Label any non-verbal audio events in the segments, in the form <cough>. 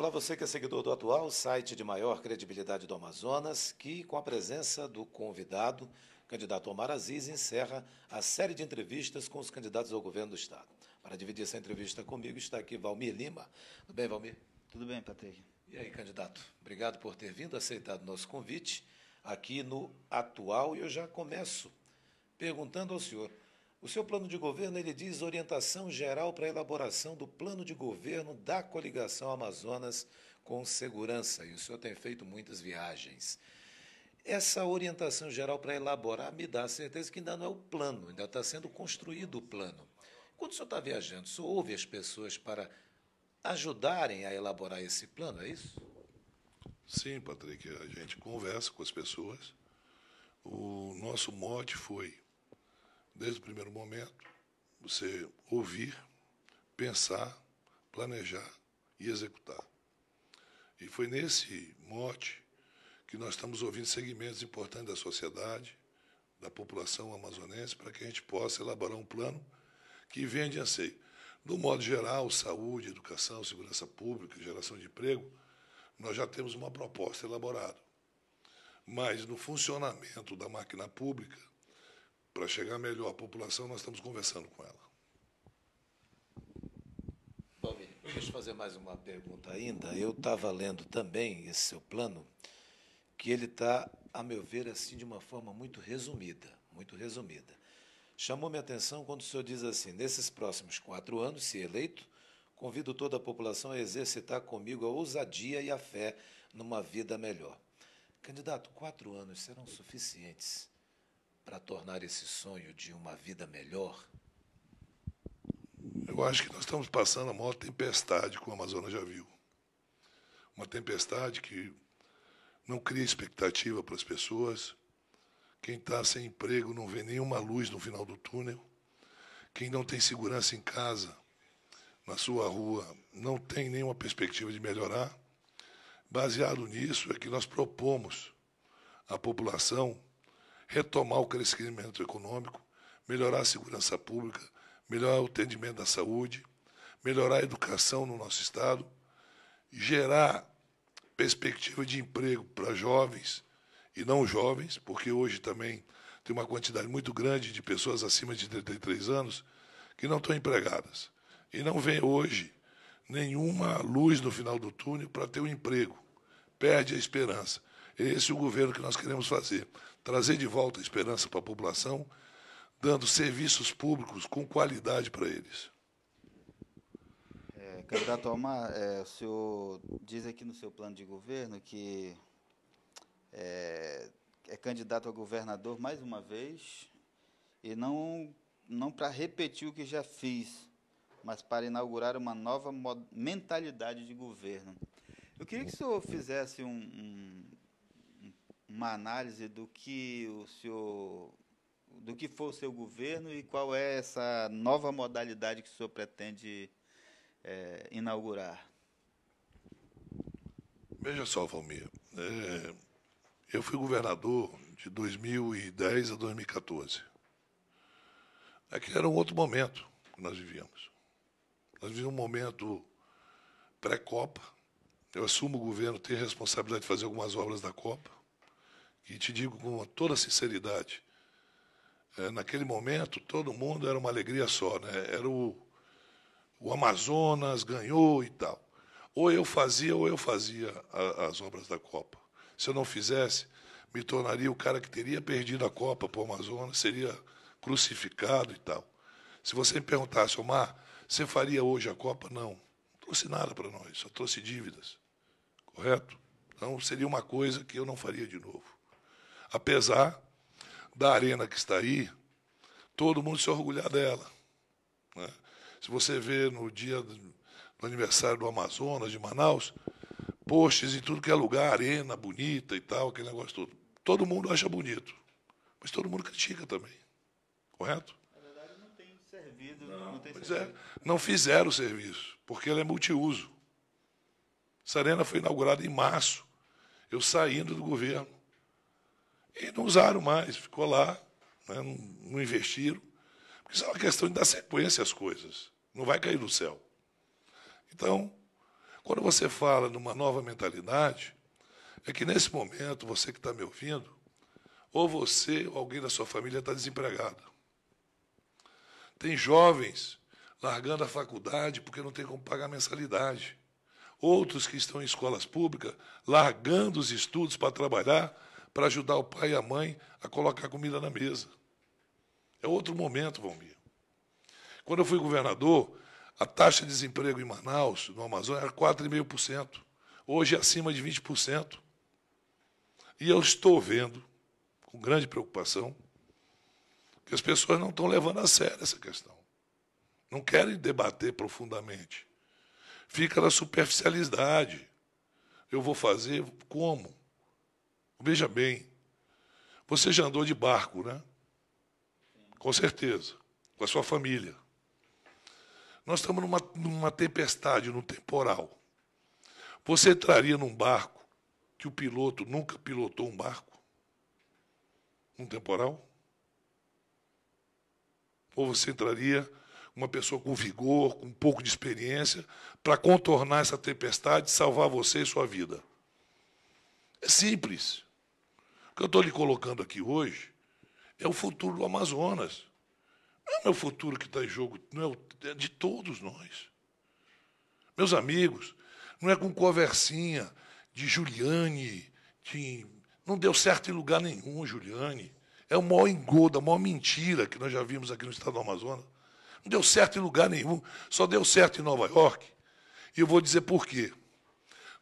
Olá, você que é seguidor do Atual, site de maior credibilidade do Amazonas, que, com a presença do convidado, candidato Omar Aziz, encerra a série de entrevistas com os candidatos ao governo do Estado. Para dividir essa entrevista comigo está aqui Valmir Lima. Tudo bem, Valmir? Tudo bem, Patrick. E aí, candidato? Obrigado por ter vindo, aceitado nosso convite aqui no Atual. E eu já começo perguntando ao senhor. O seu plano de governo, ele diz orientação geral para a elaboração do plano de governo da coligação Amazonas com segurança. E o senhor tem feito muitas viagens. Essa orientação geral para elaborar me dá a certeza que ainda não é o plano, ainda está sendo construído o plano. Quando o senhor está viajando, o senhor ouve as pessoas para ajudarem a elaborar esse plano, é isso? Sim, Patrick, a gente conversa com as pessoas. O nosso mote foi desde o primeiro momento, você ouvir, pensar, planejar e executar. E foi nesse mote que nós estamos ouvindo segmentos importantes da sociedade, da população amazonense, para que a gente possa elaborar um plano que venha de anseio. No modo geral, saúde, educação, segurança pública, geração de emprego, nós já temos uma proposta elaborada. Mas no funcionamento da máquina pública, para chegar melhor à população, nós estamos conversando com ela. Bom, deixa eu fazer mais uma pergunta ainda. Eu estava lendo também esse seu plano, que ele está, a meu ver, assim, de uma forma muito resumida, muito resumida. Chamou minha atenção quando o senhor diz assim, nesses próximos quatro anos, se eleito, Convido toda a população a exercitar comigo a ousadia e a fé numa vida melhor. Candidato, quatro anos serão suficientes para tornar esse sonho de uma vida melhor? Eu acho que nós estamos passando a maior tempestade que o Amazonas já viu. Uma tempestade que não cria expectativa para as pessoas. Quem está sem emprego não vê nenhuma luz no final do túnel. Quem não tem segurança em casa, na sua rua, não tem nenhuma perspectiva de melhorar. Baseado nisso é que nós propomos à população retomar o crescimento econômico, melhorar a segurança pública, melhorar o atendimento da saúde, melhorar a educação no nosso Estado, gerar perspectiva de emprego para jovens e não jovens, porque hoje também tem uma quantidade muito grande de pessoas acima de 33 anos que não estão empregadas. E não vem hoje nenhuma luz no final do túnel para ter um emprego. Perde a esperança. Esse é o governo que nós queremos fazer trazer de volta a esperança para a população, dando serviços públicos com qualidade para eles. É, candidato Omar, é, o senhor diz aqui no seu plano de governo que é, é candidato a governador mais uma vez, e não, não para repetir o que já fiz, mas para inaugurar uma nova mentalidade de governo. Eu queria que o senhor fizesse um uma análise do que o senhor do que foi o seu governo e qual é essa nova modalidade que o senhor pretende é, inaugurar? Veja só, Valmir, é, eu fui governador de 2010 a 2014. Aqui era um outro momento que nós vivíamos. Nós vivíamos um momento pré-Copa. Eu assumo o governo, tenho a responsabilidade de fazer algumas obras da Copa. E te digo com toda sinceridade, é, naquele momento todo mundo era uma alegria só, né? Era o, o Amazonas ganhou e tal. Ou eu fazia ou eu fazia a, as obras da Copa. Se eu não fizesse, me tornaria o cara que teria perdido a Copa para o Amazonas, seria crucificado e tal. Se você me perguntasse, Omar, você faria hoje a Copa? Não. Não trouxe nada para nós, só trouxe dívidas. Correto? Então seria uma coisa que eu não faria de novo. Apesar da arena que está aí, todo mundo se orgulhar dela. Né? Se você vê no dia do aniversário do Amazonas, de Manaus, postes em tudo que é lugar, arena bonita e tal, aquele negócio todo. Todo mundo acha bonito, mas todo mundo critica também. Correto? Na verdade, não tem servido. Não, tem É, não fizeram o serviço, porque ela é multiuso. Essa arena foi inaugurada em março, eu saindo do governo. E não usaram mais, ficou lá, né, não, investiram. Porque isso é uma questão de dar sequência às coisas. Não vai cair do céu. Então, quando você fala numa nova mentalidade, é que nesse momento, você que está me ouvindo, ou você ou alguém da sua família está desempregado. Tem jovens largando a faculdade porque não tem como pagar a mensalidade. Outros que estão em escolas públicas largando os estudos para trabalhar para ajudar o pai e a mãe a colocar comida na mesa. É outro momento, Valmir. Quando eu fui governador, a taxa de desemprego em Manaus, no Amazonas, era 4,5%. Hoje é acima de 20%. E eu estou vendo, com grande preocupação, que as pessoas não estão levando a sério essa questão. Não querem debater profundamente. Fica na superficialidade. Eu vou fazer como? Veja bem, você já andou de barco, né? Com certeza, com a sua família. Nós estamos numa, numa tempestade, num temporal. Você entraria num barco que o piloto nunca pilotou um barco? num temporal? Ou você entraria uma pessoa com vigor, com um pouco de experiência, para contornar essa tempestade e salvar você e sua vida? É simples que eu estou lhe colocando aqui hoje é o futuro do Amazonas. Não é o meu futuro que está em jogo, não é, o, é de todos nós. Meus amigos, não é com conversinha de Juliane, de... não deu certo em lugar nenhum, Juliane. É o maior engodo, a maior mentira que nós já vimos aqui no estado do Amazonas. Não deu certo em lugar nenhum, só deu certo em Nova York. E eu vou dizer por quê.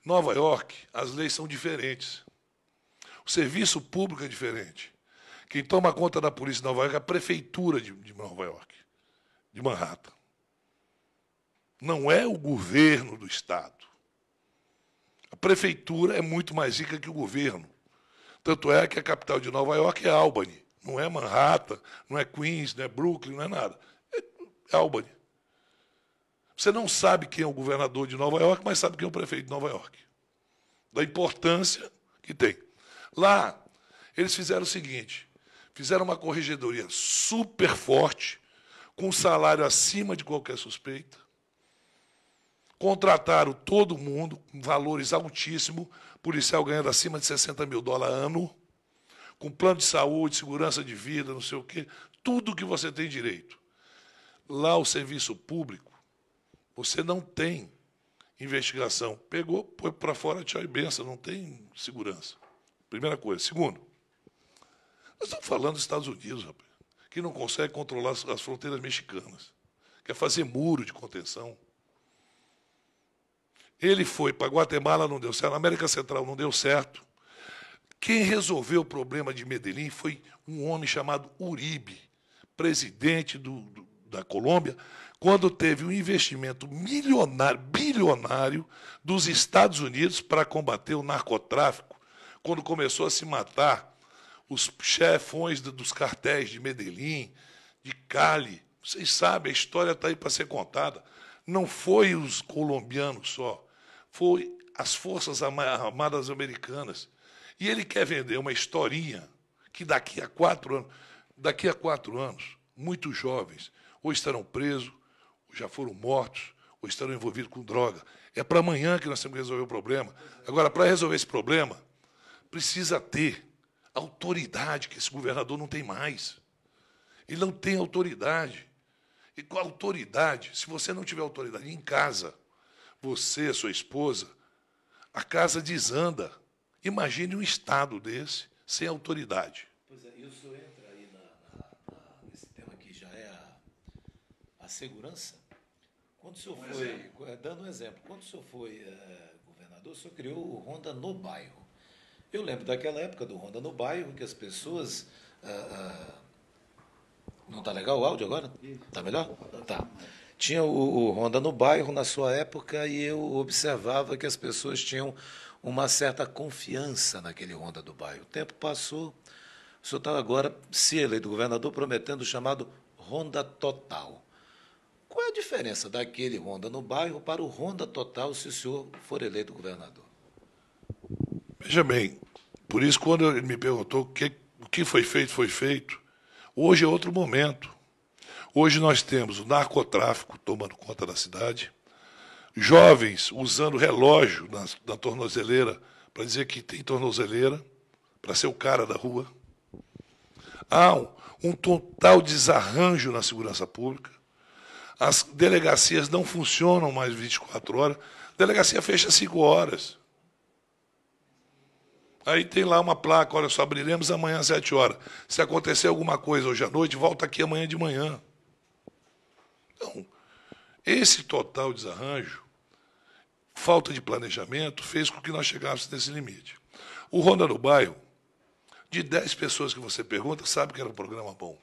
Nova York, as leis são diferentes. O serviço público é diferente. Quem toma conta da polícia de Nova York é a prefeitura de, de Nova York, de Manhattan. Não é o governo do Estado. A prefeitura é muito mais rica que o governo. Tanto é que a capital de Nova York é Albany. Não é Manhattan, não é Queens, não é Brooklyn, não é nada. É Albany. Você não sabe quem é o governador de Nova York, mas sabe quem é o prefeito de Nova York. Da importância que tem. Lá, eles fizeram o seguinte: fizeram uma corregedoria super forte, com salário acima de qualquer suspeita, contrataram todo mundo, com valores altíssimos, policial ganhando acima de 60 mil dólares ano, com plano de saúde, segurança de vida, não sei o quê, tudo que você tem direito. Lá o serviço público, você não tem investigação. Pegou, põe para fora, tchau e benção, não tem segurança. Primeira coisa. Segundo, nós estamos falando dos Estados Unidos, rapaz, que não consegue controlar as fronteiras mexicanas, quer fazer muro de contenção. Ele foi para Guatemala, não deu certo, na América Central não deu certo. Quem resolveu o problema de Medellín foi um homem chamado Uribe, presidente do, do, da Colômbia, quando teve um investimento milionário, bilionário dos Estados Unidos para combater o narcotráfico quando começou a se matar os chefões dos cartéis de Medellín, de Cali. Vocês sabem, a história está aí para ser contada. Não foi os colombianos só, foi as Forças Armadas Americanas. E ele quer vender uma historinha que daqui a quatro anos, daqui a quatro anos, muitos jovens ou estarão presos, ou já foram mortos, ou estarão envolvidos com droga. É para amanhã que nós temos que resolver o problema. Agora, para resolver esse problema, precisa ter autoridade que esse governador não tem mais. Ele não tem autoridade. E com autoridade, se você não tiver autoridade em casa, você, sua esposa, a casa desanda. Imagine um estado desse sem autoridade. Pois é, senhor entra aí na, na, na, nesse tema que já é a, a segurança. Quando o senhor um foi, exemplo. É, dando um exemplo, quando o senhor foi é, governador, o senhor criou o Ronda no bairro. Eu lembro daquela época do Ronda no bairro, que as pessoas. Ah, ah, não está legal o áudio agora? Está melhor? Tá. Tinha o, o Ronda no bairro na sua época e eu observava que as pessoas tinham uma certa confiança naquele Ronda do bairro. O tempo passou, o senhor está agora, se eleito governador, prometendo o chamado Ronda Total. Qual é a diferença daquele Ronda no bairro para o Ronda Total se o senhor for eleito governador? Veja bem, por isso, quando ele me perguntou o que, o que foi feito, foi feito. Hoje é outro momento. Hoje nós temos o narcotráfico tomando conta da cidade, jovens usando relógio na, na tornozeleira para dizer que tem tornozeleira, para ser o cara da rua. Há um, um total desarranjo na segurança pública. As delegacias não funcionam mais 24 horas. A delegacia fecha 5 horas. Aí tem lá uma placa, olha só, abriremos amanhã às sete horas. Se acontecer alguma coisa hoje à noite, volta aqui amanhã de manhã. Então, esse total desarranjo, falta de planejamento, fez com que nós chegássemos nesse limite. O Ronda no Bairro, de dez pessoas que você pergunta, sabe que era um programa bom.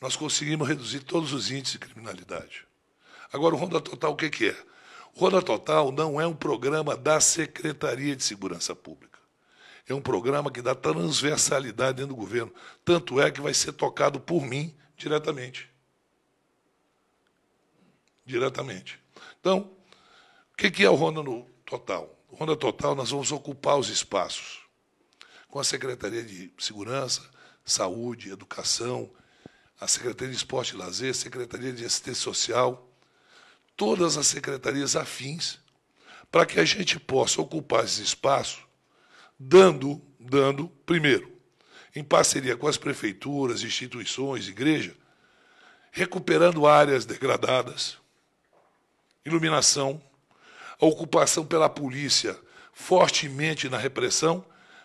Nós conseguimos reduzir todos os índices de criminalidade. Agora, o Ronda Total, o que é? O Ronda Total não é um programa da Secretaria de Segurança Pública. É um programa que dá transversalidade dentro do governo. Tanto é que vai ser tocado por mim diretamente. Diretamente. Então, o que é o Ronda no Total? O Ronda Total, nós vamos ocupar os espaços com a Secretaria de Segurança, Saúde, Educação, a Secretaria de Esporte e Lazer, Secretaria de Assistência Social, todas as secretarias afins, para que a gente possa ocupar esses espaços dando, dando, primeiro, em parceria com as prefeituras, instituições, igreja, recuperando áreas degradadas, iluminação, a ocupação pela polícia fortemente na repressão,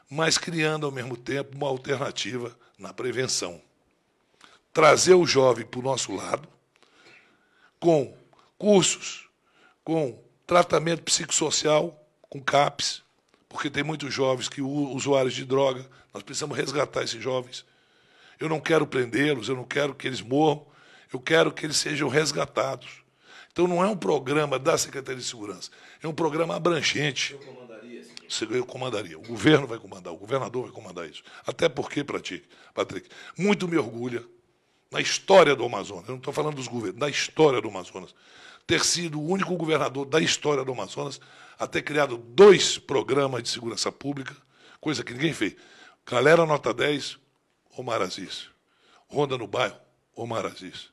mas criando ao mesmo tempo uma alternativa na prevenção. Trazer o jovem para o nosso lado, com cursos, com tratamento psicossocial, com CAPS, porque tem muitos jovens que usuários de droga, nós precisamos resgatar esses jovens. Eu não quero prendê-los, eu não quero que eles morram, eu quero que eles sejam resgatados. Então não é um programa da Secretaria de Segurança, é um programa abrangente. Eu comandaria. Esse... Eu comandaria. O governo vai comandar, o governador vai comandar isso. Até porque, Patrick, muito me orgulha na história do Amazonas, eu não estou falando dos governos, da história do Amazonas, ter sido o único governador da história do Amazonas a ter criado dois programas de segurança pública, coisa que ninguém fez. Galera Nota 10, Omar Aziz. Ronda no bairro, Omar Aziz.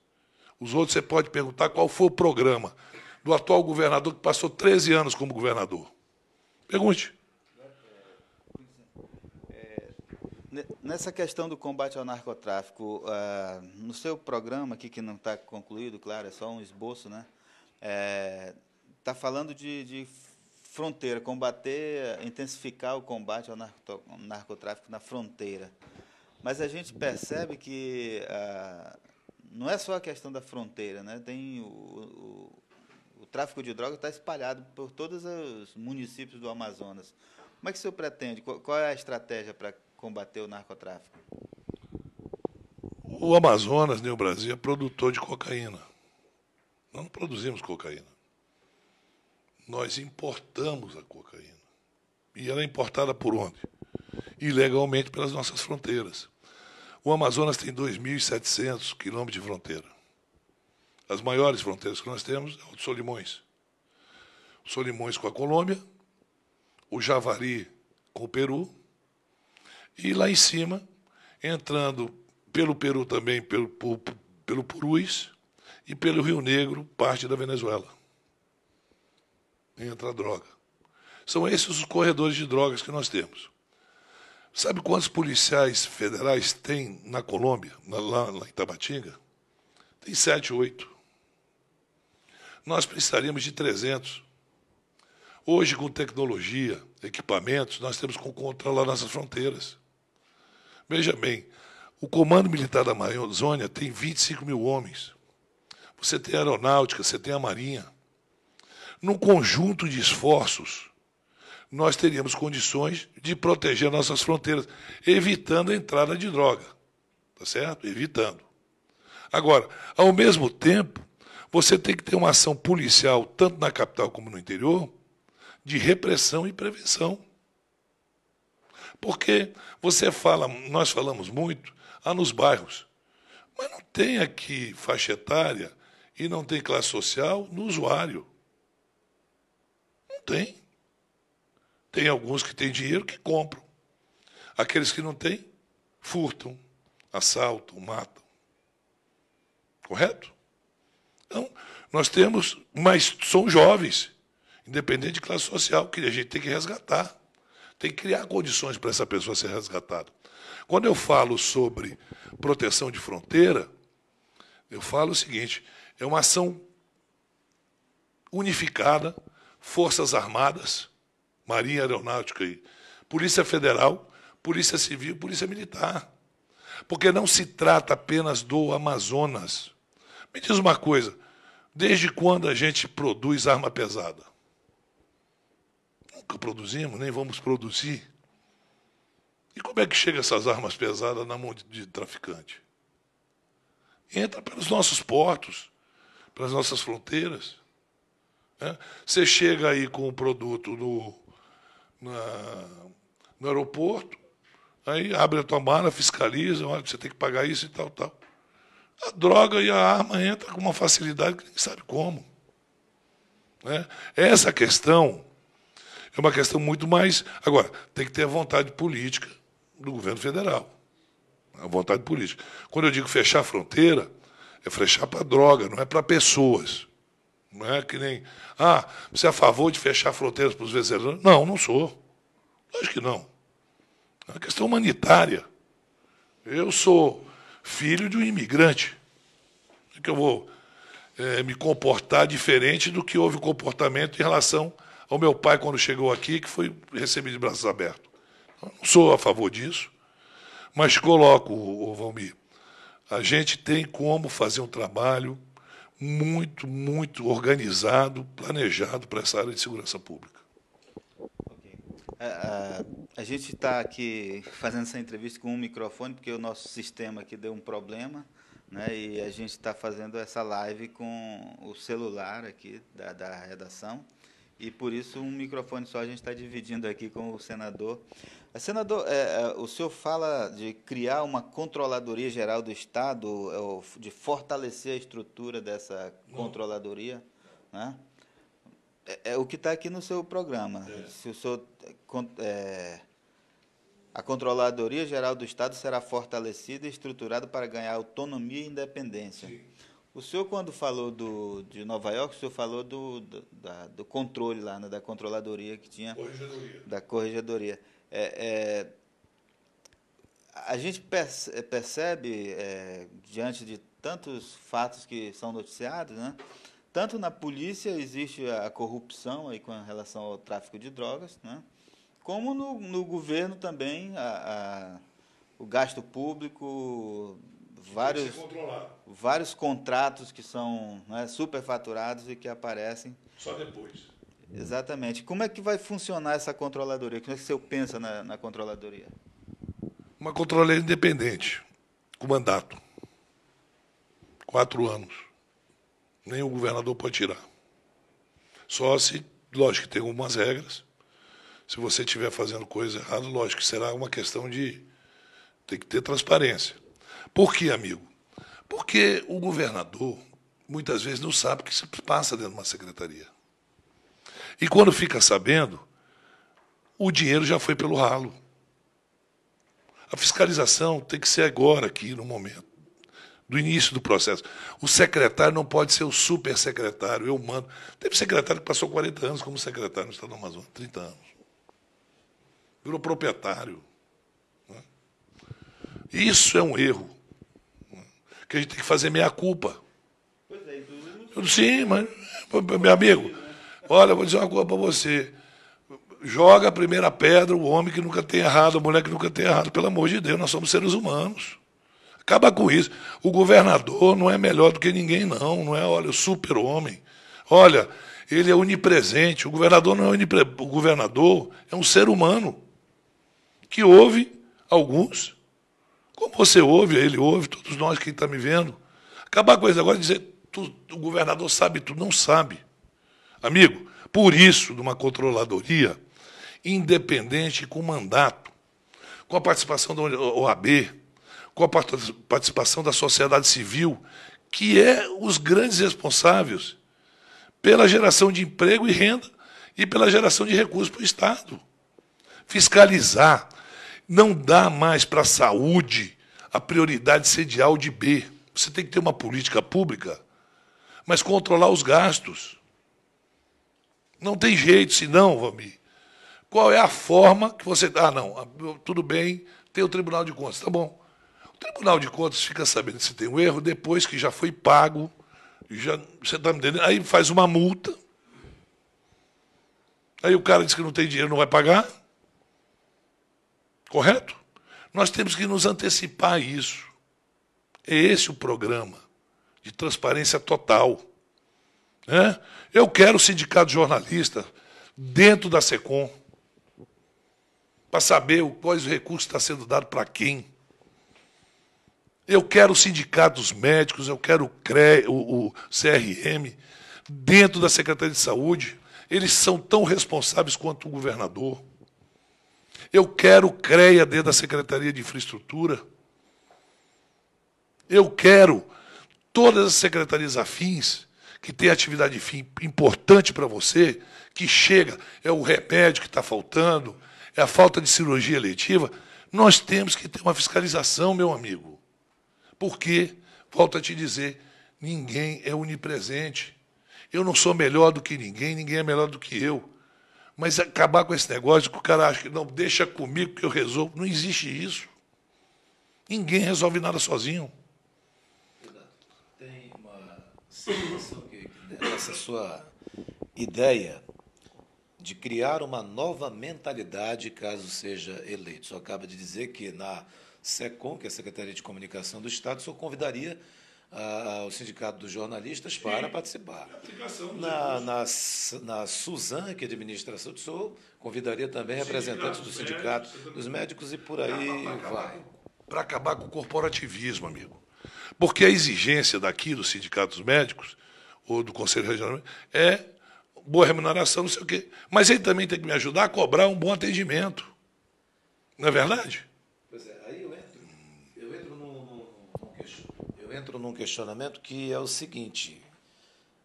Os outros você pode perguntar qual foi o programa do atual governador que passou 13 anos como governador. Pergunte. É, nessa questão do combate ao narcotráfico, uh, no seu programa aqui, que não está concluído, claro, é só um esboço, né? Está é, tá falando de, de fronteira, combater, intensificar o combate ao narcotráfico na fronteira. Mas a gente percebe que ah, não é só a questão da fronteira, né? Tem o, o, o tráfico de drogas está espalhado por todos os municípios do Amazonas. Como é que o senhor pretende? Qual é a estratégia para combater o narcotráfico? O Amazonas, nem o Brasil, é produtor de cocaína. Nós não produzimos cocaína. Nós importamos a cocaína. E ela é importada por onde? Ilegalmente pelas nossas fronteiras. O Amazonas tem 2.700 quilômetros de fronteira. As maiores fronteiras que nós temos são é o de Solimões. O Solimões com a Colômbia, o Javari com o Peru, e lá em cima, entrando pelo Peru também, pelo, pelo Purus, e pelo Rio Negro, parte da Venezuela entra droga. São esses os corredores de drogas que nós temos. Sabe quantos policiais federais tem na Colômbia, lá, lá em Tabatinga? Tem sete, oito. Nós precisaríamos de 300. Hoje, com tecnologia, equipamentos, nós temos que controlar nossas fronteiras. Veja bem, o Comando Militar da Amazônia tem 25 mil homens. Você tem a aeronáutica, você tem a marinha num conjunto de esforços, nós teríamos condições de proteger nossas fronteiras, evitando a entrada de droga. Tá certo? Evitando. Agora, ao mesmo tempo, você tem que ter uma ação policial, tanto na capital como no interior, de repressão e prevenção. Porque você fala, nós falamos muito, ah, nos bairros. Mas não tem aqui faixa etária e não tem classe social no usuário. Tem. Tem alguns que têm dinheiro que compram. Aqueles que não têm, furtam, assaltam, matam. Correto? Então, nós temos, mas são jovens, independente de classe social, que a gente tem que resgatar. Tem que criar condições para essa pessoa ser resgatada. Quando eu falo sobre proteção de fronteira, eu falo o seguinte: é uma ação unificada Forças Armadas, Marinha Aeronáutica e Polícia Federal, Polícia Civil, Polícia Militar. Porque não se trata apenas do Amazonas. Me diz uma coisa, desde quando a gente produz arma pesada? Nunca produzimos, nem vamos produzir. E como é que chega essas armas pesadas na mão de, de traficante? Entra pelos nossos portos, pelas nossas fronteiras. Né? Você chega aí com o produto no, na, no aeroporto, aí abre a tua mala, fiscaliza, olha, você tem que pagar isso e tal, tal. A droga e a arma entram com uma facilidade que ninguém sabe como. Né? Essa questão é uma questão muito mais. Agora, tem que ter a vontade política do governo federal. A vontade política. Quando eu digo fechar a fronteira, é fechar para droga, não é para pessoas. Não é que nem. Ah, você é a favor de fechar fronteiras para os venezuelanos? Não, não sou. acho que não. É uma questão humanitária. Eu sou filho de um imigrante. É que eu vou é, me comportar diferente do que houve o comportamento em relação ao meu pai quando chegou aqui, que foi recebido de braços abertos. Então, eu não sou a favor disso, mas coloco, Valmir, a gente tem como fazer um trabalho muito, muito organizado, planejado para essa área de segurança pública. Okay. A, é, a, é, a gente está aqui fazendo essa entrevista com um microfone, porque o nosso sistema aqui deu um problema, né, e a gente está fazendo essa live com o celular aqui da, da redação, e por isso um microfone só a gente está dividindo aqui com o senador. É, senador, é, é, o senhor fala de criar uma controladoria geral do Estado, é, de fortalecer a estrutura dessa controladoria, né? É, é, o que está aqui no seu programa. É. Se o senhor, a controladoria geral do Estado será fortalecida e estruturada para ganhar autonomia e independência. Sim. O senhor, quando falou do, de Nova York, o senhor falou do, do, da, do controle lá, né, da controladoria que tinha. Corregedoria. Da corregedoria. É, é, a gente percebe, é, diante de tantos fatos que são noticiados, né? tanto na polícia existe a corrupção aí com relação ao tráfico de drogas, né? como no, no governo também a, a, o gasto público, vários, vários contratos que são né, superfaturados e que aparecem. Só depois. Exatamente. Como é que vai funcionar essa controladoria? Como é que o senhor pensa na, na controladoria? Uma controladoria independente, com mandato. Quatro anos. Nem o governador pode tirar. Só se, lógico que tem algumas regras. Se você estiver fazendo coisa errada, lógico que será uma questão de tem que ter transparência. Por quê, amigo? Porque o governador muitas vezes não sabe o que se passa dentro de uma secretaria. E quando fica sabendo, o dinheiro já foi pelo ralo. A fiscalização tem que ser agora, aqui, no momento, do início do processo. O secretário não pode ser o super secretário, eu mando. Teve secretário que passou 40 anos como secretário no Estado do Amazonas, 30 anos. Virou proprietário. Né? Isso é um erro. Né? Que a gente tem que fazer meia culpa. Pois é, então... Sim, mas, meu amigo, Olha, vou dizer uma coisa para você. Joga a primeira pedra o homem que nunca tem errado, a mulher que nunca tem errado. Pelo amor de Deus, nós somos seres humanos. Acaba com isso. O governador não é melhor do que ninguém, não. Não é, olha, o super-homem. Olha, ele é onipresente. O governador não é onipresente. O governador é um ser humano que ouve alguns. Como você ouve, ele ouve, todos nós que estamos tá me vendo. Acabar com isso agora dizer, tu, o governador sabe tudo, não sabe. Amigo, por isso, de uma controladoria independente com mandato, com a participação da OAB, com a participação da sociedade civil, que é os grandes responsáveis pela geração de emprego e renda e pela geração de recursos para o Estado. Fiscalizar. Não dá mais para a saúde a prioridade ser de A ou de B. Você tem que ter uma política pública, mas controlar os gastos. Não tem jeito, senão, Vami. Qual é a forma que você. Ah, não, ah, tudo bem, tem o Tribunal de Contas. Tá bom. O Tribunal de Contas fica sabendo se tem um erro depois que já foi pago. Já, você está me entendendo? Aí faz uma multa. Aí o cara diz que não tem dinheiro, não vai pagar. Correto? Nós temos que nos antecipar a isso. É esse o programa de transparência total. É? Eu quero o sindicato de jornalista dentro da SECOM para saber quais recursos está sendo dado para quem. Eu quero o sindicato dos médicos, eu quero o, CRE, o, o CRM dentro da Secretaria de Saúde. Eles são tão responsáveis quanto o governador. Eu quero o CREA dentro da Secretaria de Infraestrutura. Eu quero todas as secretarias afins que tem atividade fim importante para você, que chega, é o remédio que está faltando, é a falta de cirurgia letiva, nós temos que ter uma fiscalização, meu amigo. Porque, volto a te dizer, ninguém é onipresente. Eu não sou melhor do que ninguém, ninguém é melhor do que eu. Mas acabar com esse negócio que o cara acha que não, deixa comigo que eu resolvo. Não existe isso. Ninguém resolve nada sozinho. Tem uma situação essa sua ideia de criar uma nova mentalidade caso seja eleito. Só acaba de dizer que na SECOM, que é a Secretaria de Comunicação do Estado, senhor convidaria ah, ah, o Sindicato dos Jornalistas Sim, para participar. Na, na, na que é administração, do senhor convidaria também representantes do Sindicato médicos, dos Médicos e por aí vai. Para acabar com o corporativismo, amigo. Porque a exigência daqui do Sindicato dos Médicos ou do Conselho Regional, é boa remuneração, não sei o quê. Mas ele também tem que me ajudar a cobrar um bom atendimento. Não é verdade? Pois é, aí eu entro, eu entro, num, num, num eu entro num questionamento que é o seguinte.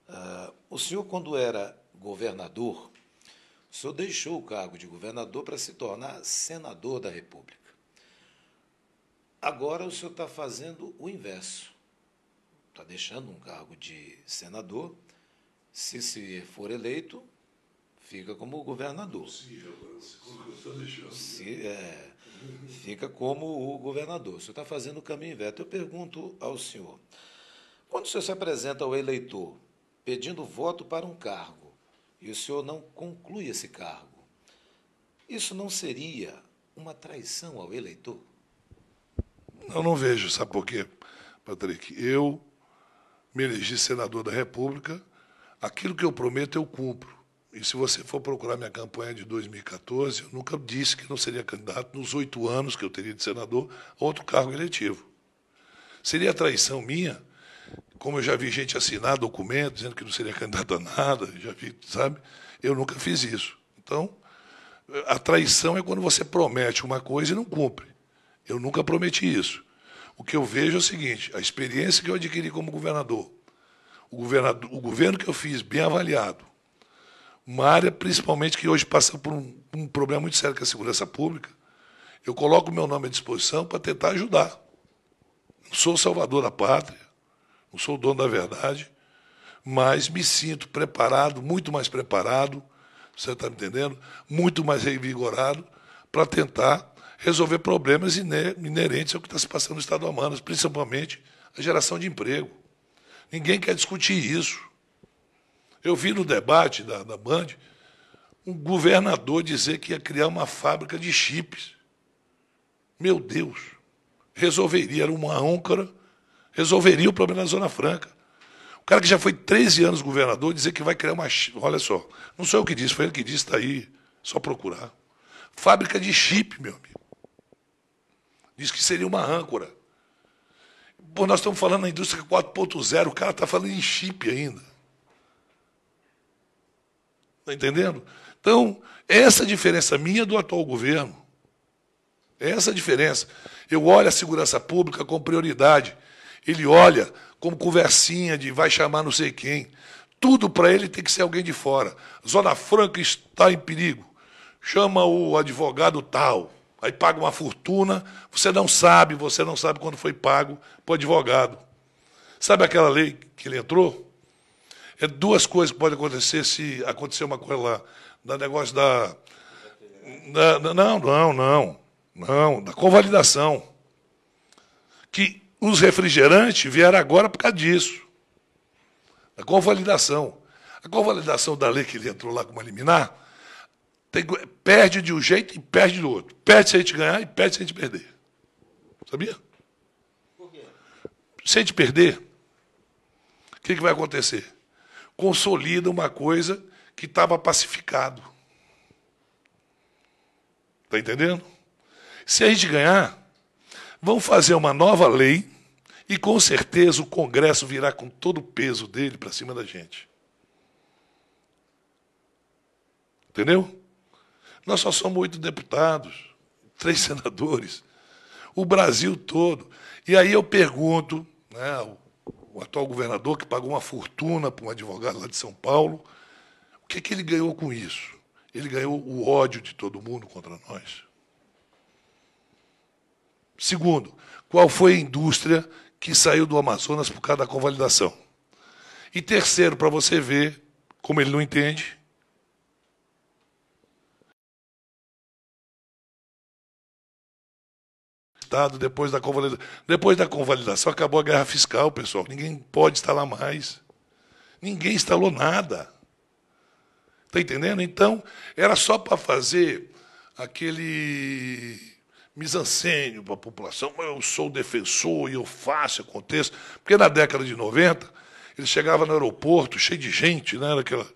Uh, o senhor, quando era governador, o senhor deixou o cargo de governador para se tornar senador da República. Agora o senhor está fazendo o inverso está deixando um cargo de senador. Se, se for eleito, fica como governador. Se, é, fica como o governador. O senhor está fazendo o caminho inverso. Eu pergunto ao senhor: quando o senhor se apresenta ao eleitor pedindo voto para um cargo e o senhor não conclui esse cargo, isso não seria uma traição ao eleitor? Eu não vejo, sabe por quê, Patrick? Eu me elegi senador da República, aquilo que eu prometo eu cumpro. E se você for procurar minha campanha de 2014, eu nunca disse que não seria candidato nos oito anos que eu teria de senador a outro cargo eletivo. Seria traição minha, como eu já vi gente assinar documentos dizendo que não seria candidato a nada, já vi, sabe? Eu nunca fiz isso. Então, a traição é quando você promete uma coisa e não cumpre. Eu nunca prometi isso. O que eu vejo é o seguinte: a experiência que eu adquiri como governador, o, governador, o governo que eu fiz, bem avaliado, uma área principalmente que hoje passa por um, um problema muito sério que é a segurança pública, eu coloco o meu nome à disposição para tentar ajudar. Não sou o salvador da pátria, não sou o dono da verdade, mas me sinto preparado, muito mais preparado, você está me entendendo? Muito mais revigorado para tentar resolver problemas inerentes ao que está se passando no Estado do Amazonas, principalmente a geração de emprego. Ninguém quer discutir isso. Eu vi no debate da, da Band um governador dizer que ia criar uma fábrica de chips. Meu Deus, resolveria, era uma âncora, resolveria o problema da Zona Franca. O cara que já foi 13 anos governador dizer que vai criar uma. Olha só, não sou eu que disse, foi ele que disse, está aí, só procurar. Fábrica de chip, meu amigo. Diz que seria uma âncora. Pô, nós estamos falando na indústria 4.0, o cara está falando em chip ainda. Está entendendo? Então, essa é a diferença minha do atual governo. Essa é a diferença. Eu olho a segurança pública com prioridade. Ele olha como conversinha de vai chamar não sei quem. Tudo para ele tem que ser alguém de fora. Zona Franca está em perigo. Chama o advogado tal. Aí paga uma fortuna, você não sabe, você não sabe quando foi pago para o advogado. Sabe aquela lei que ele entrou? É duas coisas que podem acontecer se acontecer uma coisa lá, da negócio da, da, não, não, não, não, da convalidação. Que os refrigerantes vieram agora por causa disso. Da convalidação. A convalidação da lei que ele entrou lá como eliminar tem, perde de um jeito e perde do outro. Perde se a gente ganhar e perde se a gente perder. Sabia? Por quê? Se a gente perder, o que, que vai acontecer? Consolida uma coisa que estava pacificado. Está entendendo? Se a gente ganhar, vão fazer uma nova lei e com certeza o Congresso virá com todo o peso dele para cima da gente. Entendeu? Nós só somos oito deputados, três <laughs> senadores, o Brasil todo. E aí eu pergunto né, o, o atual governador, que pagou uma fortuna para um advogado lá de São Paulo, o que, é que ele ganhou com isso? Ele ganhou o ódio de todo mundo contra nós. Segundo, qual foi a indústria que saiu do Amazonas por causa da convalidação? E terceiro, para você ver como ele não entende, depois da convalidação. Depois da convalidação acabou a guerra fiscal, pessoal. Ninguém pode instalar mais. Ninguém instalou nada. Está entendendo? Então, era só para fazer aquele misancênio para a população. Eu sou defensor e eu faço, acontece Porque na década de 90, ele chegava no aeroporto cheio de gente, né? era aquela,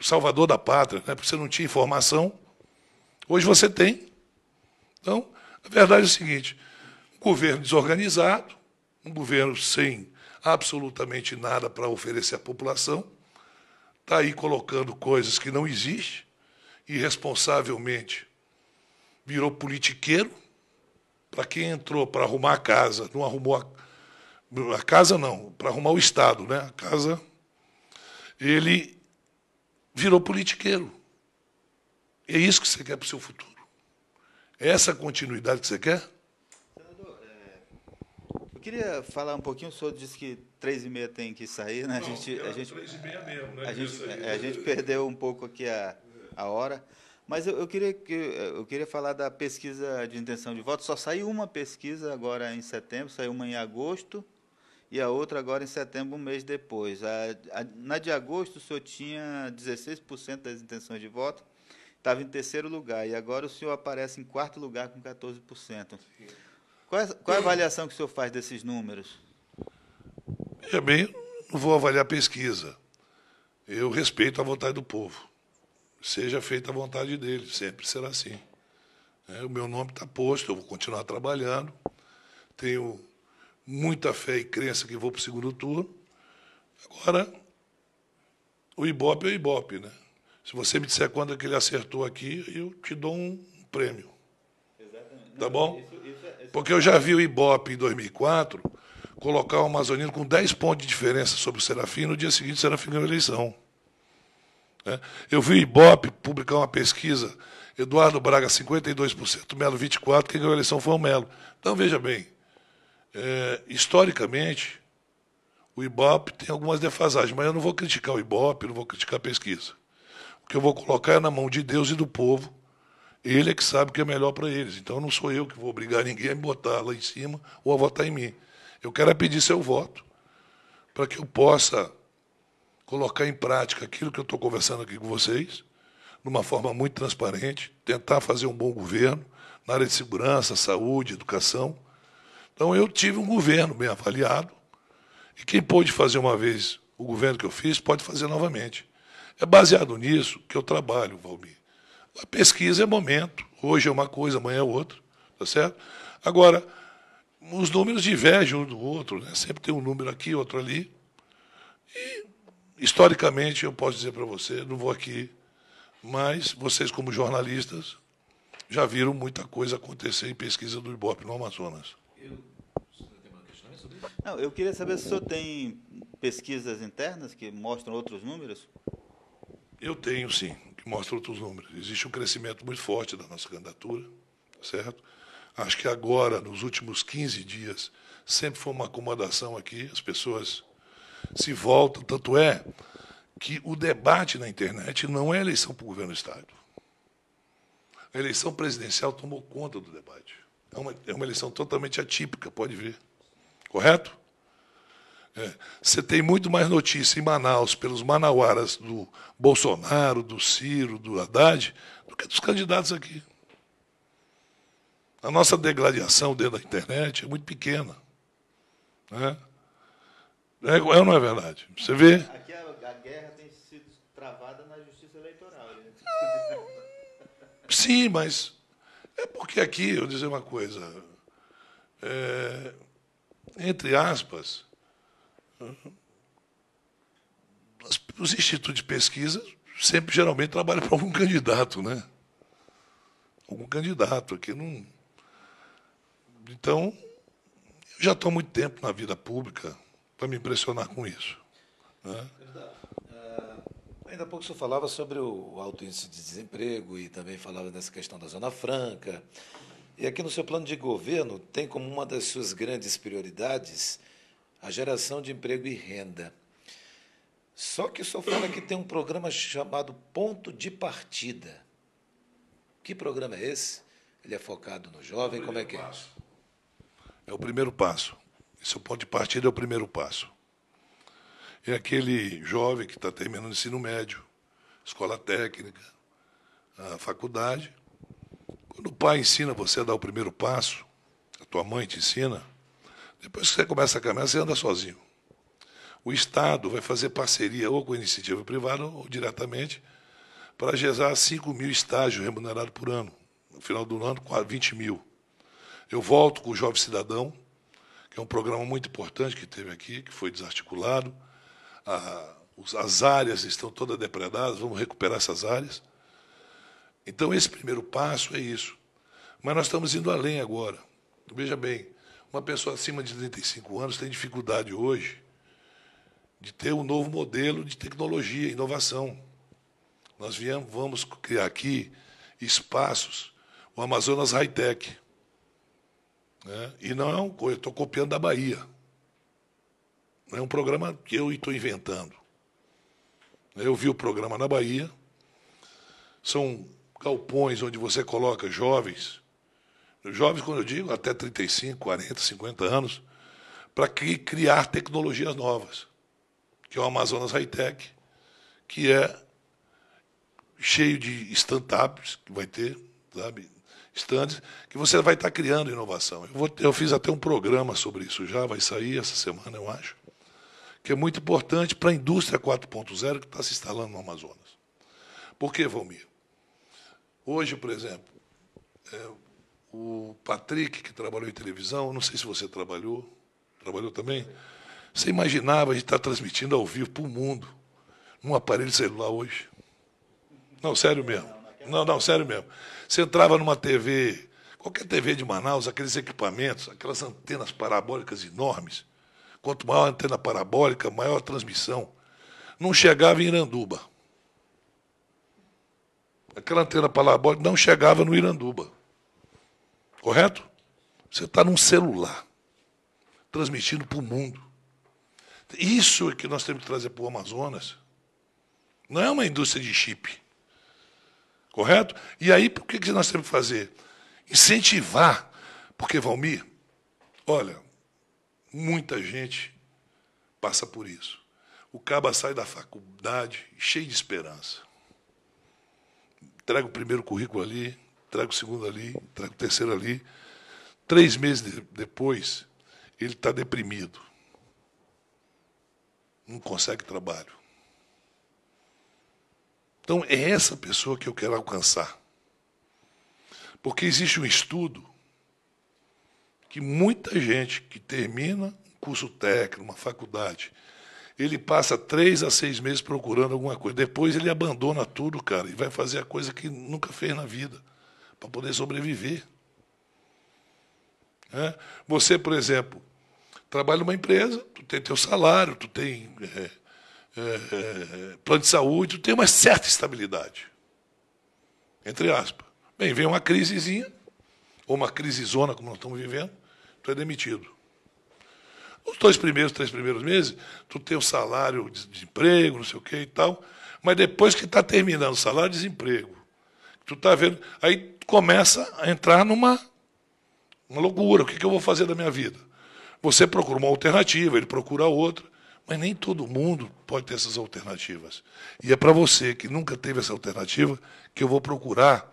salvador da pátria, né? porque você não tinha informação. Hoje você tem. Então, a verdade é o seguinte: governo desorganizado, um governo sem absolutamente nada para oferecer à população, está aí colocando coisas que não existem, irresponsavelmente virou politiqueiro. Para quem entrou para arrumar a casa, não arrumou a, a casa, não, para arrumar o Estado, né? a casa, ele virou politiqueiro. É isso que você quer para o seu futuro? É essa continuidade que você quer? queria falar um pouquinho, o senhor disse que três e meia tem que sair, né? Não, a gente, a gente, três e meia mesmo, né? A gente, é, a gente perdeu um pouco aqui a, a hora. Mas eu, eu, queria, eu queria falar da pesquisa de intenção de voto. Só saiu uma pesquisa agora em setembro, saiu uma em agosto e a outra agora em setembro, um mês depois. A, a, na de agosto, o senhor tinha 16% das intenções de voto, estava em terceiro lugar, e agora o senhor aparece em quarto lugar com 14%. Sim. Qual é, qual é a avaliação que o senhor faz desses números? Veja é bem, não vou avaliar pesquisa. Eu respeito a vontade do povo. Seja feita a vontade dele, sempre será assim. É, o meu nome está posto, eu vou continuar trabalhando. Tenho muita fé e crença que vou para o segundo turno. Agora, o Ibope é o Ibope, né? Se você me disser quando é que ele acertou aqui, eu te dou um prêmio. Exatamente. Tá bom? Isso, isso porque eu já vi o Ibope em 2004 colocar o Amazonino com 10 pontos de diferença sobre o Serafim, no dia seguinte o Serafim ganhou a eleição. É. Eu vi o Ibope publicar uma pesquisa, Eduardo Braga 52%, Melo 24%, quem ganhou a eleição foi o Melo. Então, veja bem, é, historicamente, o Ibope tem algumas defasagens, mas eu não vou criticar o Ibope, não vou criticar a pesquisa. O que eu vou colocar é na mão de Deus e do povo ele é que sabe o que é melhor para eles. Então não sou eu que vou obrigar ninguém a me botar lá em cima ou a votar em mim. Eu quero é pedir seu voto para que eu possa colocar em prática aquilo que eu estou conversando aqui com vocês, de uma forma muito transparente, tentar fazer um bom governo na área de segurança, saúde, educação. Então eu tive um governo bem avaliado e quem pôde fazer uma vez o governo que eu fiz pode fazer novamente. É baseado nisso que eu trabalho, Valmir. A pesquisa é momento, hoje é uma coisa, amanhã é outra, tá certo? Agora, os números divergem um do outro, né? sempre tem um número aqui, outro ali. E, historicamente, eu posso dizer para você, não vou aqui, mas vocês, como jornalistas, já viram muita coisa acontecer em pesquisa do Ibope no Amazonas. Eu, não, eu queria saber se o senhor tem pesquisas internas que mostram outros números? Eu tenho, sim que mostra outros números. Existe um crescimento muito forte da nossa candidatura, tá certo? Acho que agora, nos últimos 15 dias, sempre foi uma acomodação aqui, as pessoas se voltam, tanto é que o debate na internet não é eleição para o governo do Estado. A eleição presidencial tomou conta do debate. É uma, é uma eleição totalmente atípica, pode ver. Correto? É. Você tem muito mais notícia em Manaus pelos manauaras do Bolsonaro, do Ciro, do Haddad, do que dos candidatos aqui. A nossa degradação dentro da internet é muito pequena. Né? É, é, ou não é verdade? Você vê? Aqui a, guerra tem sido travada na justiça eleitoral. Né? <laughs> Sim, mas é porque aqui, eu vou dizer uma coisa, é, entre aspas, os institutos de pesquisa sempre, geralmente, trabalham para algum candidato, né? Algum candidato aqui não. Então, eu já estou há muito tempo na vida pública para me impressionar com isso. Né? É, ainda há pouco o senhor falava sobre o alto índice de desemprego e também falava dessa questão da Zona Franca. E aqui no seu plano de governo, tem como uma das suas grandes prioridades a geração de emprego e renda. Só que fala que tem um programa chamado Ponto de Partida. Que programa é esse? Ele é focado no jovem, é como é que é? passo. é? É o primeiro passo. Esse é o ponto de partida é o primeiro passo. É aquele jovem que está terminando o ensino médio, escola técnica, a faculdade. Quando o pai ensina você a dar o primeiro passo, a tua mãe te ensina, depois que você começa a caminhar, você anda sozinho. O Estado vai fazer parceria ou com iniciativa privada ou diretamente para gerar 5 mil estágios remunerados por ano. No final do ano, 20 mil. Eu volto com o Jovem Cidadão, que é um programa muito importante que teve aqui, que foi desarticulado. as áreas estão todas depredadas, vamos recuperar essas áreas. Então, esse primeiro passo é isso. Mas nós estamos indo além agora. Veja bem, uma pessoa acima de 35 anos tem dificuldade hoje de ter um novo modelo de tecnologia, inovação. Nós viemos, vamos criar aqui espaços, o Amazonas High Né? E não é uma coisa, estou copiando da Bahia. Não é um programa que eu estou inventando. Eu vi o programa na Bahia. São galpões onde você coloca jovens jovens, quando eu digo, até 35, 40, 50 anos, para criar tecnologias novas, que é o Amazonas Hightech, que é cheio de startups, que vai ter, sabe, stands, que você vai estar criando inovação. Eu, vou, eu fiz até um programa sobre isso já, vai sair essa semana, eu acho, que é muito importante para a indústria 4.0 que está se instalando no Amazonas. Por que, Valmir? Hoje, por exemplo, é, o Patrick, que trabalhou em televisão, não sei se você trabalhou, trabalhou também. Você imaginava a gente estar tá transmitindo ao vivo para o mundo, num aparelho celular hoje? Não, sério mesmo. Não, não, sério mesmo. Você entrava numa TV, qualquer TV de Manaus, aqueles equipamentos, aquelas antenas parabólicas enormes. Quanto maior a antena parabólica, maior a transmissão. Não chegava em Iranduba. Aquela antena parabólica não chegava no Iranduba. Correto? Você está num celular, transmitindo para o mundo. Isso é que nós temos que trazer para o Amazonas. Não é uma indústria de chip. Correto? E aí, por que nós temos que fazer? Incentivar. Porque, Valmir, olha, muita gente passa por isso. O caba sai da faculdade cheio de esperança. Entrega o primeiro currículo ali, entrega o segundo ali, entrega o terceiro ali. Três meses de, depois, ele está deprimido. Não consegue trabalho. Então, é essa pessoa que eu quero alcançar. Porque existe um estudo que muita gente que termina um curso técnico, uma faculdade, ele passa três a seis meses procurando alguma coisa. Depois ele abandona tudo, cara, e vai fazer a coisa que nunca fez na vida para poder sobreviver. É? Você, por exemplo, trabalha numa empresa, tu tem teu salário, tu tem é, é, é, plano de saúde, tu tem uma certa estabilidade. Entre aspas. Bem, vem uma crisezinha, ou uma crisezona, como nós estamos vivendo, tu é demitido. Os dois primeiros, três primeiros meses, tu tem o salário de desemprego, não sei o que e tal, mas depois que está terminando o salário de desemprego, Tu tá vendo? Aí começa a entrar numa uma loucura. O que, que eu vou fazer da minha vida? Você procura uma alternativa, ele procura outra. Mas nem todo mundo pode ter essas alternativas. E é para você que nunca teve essa alternativa que eu vou procurar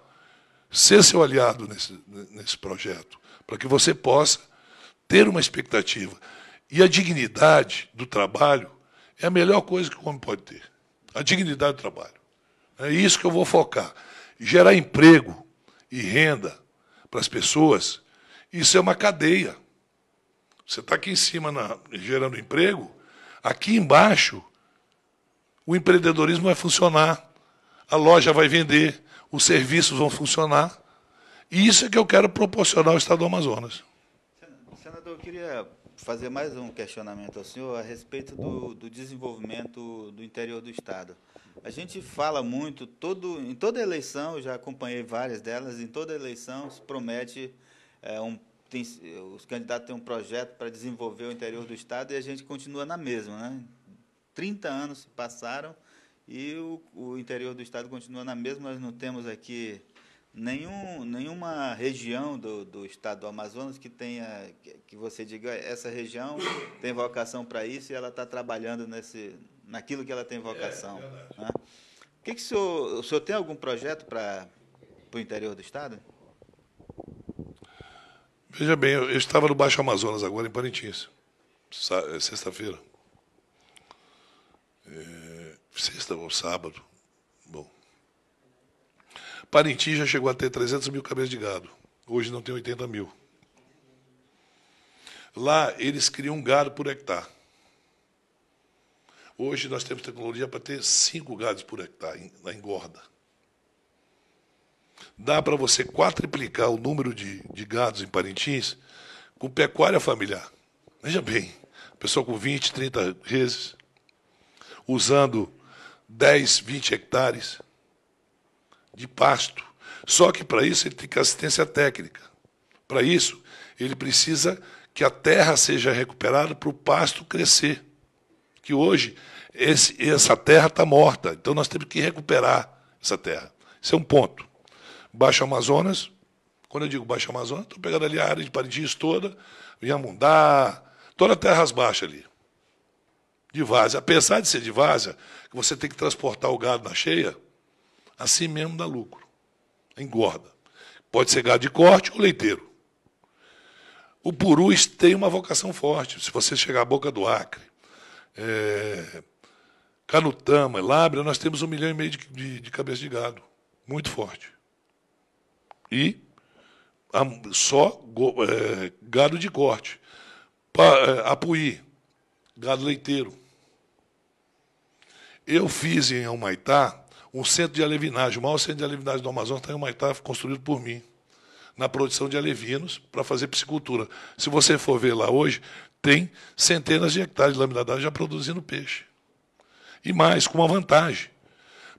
ser seu aliado nesse, nesse projeto, para que você possa ter uma expectativa. E a dignidade do trabalho é a melhor coisa que o homem pode ter. A dignidade do trabalho. É isso que eu vou focar gerar emprego e renda para as pessoas, isso é uma cadeia. Você está aqui em cima na, gerando emprego, aqui embaixo o empreendedorismo vai funcionar, a loja vai vender, os serviços vão funcionar. E isso é que eu quero proporcionar ao Estado do Amazonas. Senador, eu queria fazer mais um questionamento ao senhor a respeito do, do desenvolvimento do interior do Estado. A gente fala muito, todo, em toda eleição, eu já acompanhei várias delas, em toda eleição se promete é, um tem, os candidatos têm um projeto para desenvolver o interior do Estado e a gente continua na mesma. Né? 30 anos se passaram e o, o interior do Estado continua na mesma. Nós não temos aqui nenhum, nenhuma região do, do Estado do Amazonas que tenha, que você diga, essa região tem vocação para isso e ela está trabalhando nesse, naquilo que ela tem vocação. É, né? o, que que o, senhor, o senhor tem algum projeto para o interior do Estado? Veja bem, eu estava no Baixo Amazonas agora, em Parintins, eh, sexta-feira. É, sexta ou sábado. Bom. Parintins já chegou a ter 300 mil cabeças de gado. Hoje não tem 80 mil. Lá eles criam um gado por hectare. Hoje nós temos tecnologia para ter cinco gados por hectare na engorda. Dá para você quadriplicar o número de, de gados em Parintins com pecuária familiar. Veja bem, pessoa com 20, 30 vezes, usando 10, 20 hectares de pasto. Só que para isso ele tem que assistência técnica. Para isso, ele precisa que a terra seja recuperada para o pasto crescer que hoje esse, essa terra está morta. Então nós temos que recuperar essa terra. Isso é um ponto. Baixo Amazonas, quando eu digo Baixo Amazonas, estou pegando ali a área de Parintins toda, Viamundá, toda a terras baixas ali. De várzea. Apesar de ser de várzea, você tem que transportar o gado na cheia, assim mesmo dá lucro. Engorda. Pode ser gado de corte ou leiteiro. O purus tem uma vocação forte, se você chegar à boca do Acre é, Canutama, Lábrea, nós temos um milhão e meio de, de, de cabeça de gado. Muito forte. E a, só go, é, gado de corte. Pa, é, apuí, gado leiteiro. Eu fiz em Almaitá um centro de alevinagem. O maior centro de alevinagem do Amazonas está em Almaitá, construído por mim na produção de alevinos para fazer piscicultura. Se você for ver lá hoje, tem centenas de hectares de laminadares já produzindo peixe. E mais, com uma vantagem,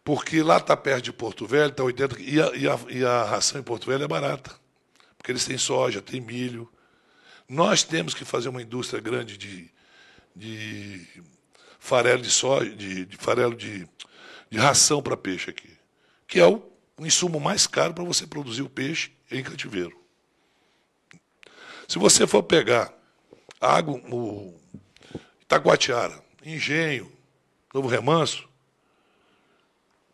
porque lá está perto de Porto Velho, está 80, e a, e, a, e a ração em Porto Velho é barata, porque eles têm soja, têm milho. Nós temos que fazer uma indústria grande de, de farelo de soja, de, de farelo de, de ração para peixe aqui, que é o insumo mais caro para você produzir o peixe em cativeiro. Se você for pegar água, o Itaguatiara, Engenho, Novo Remanso,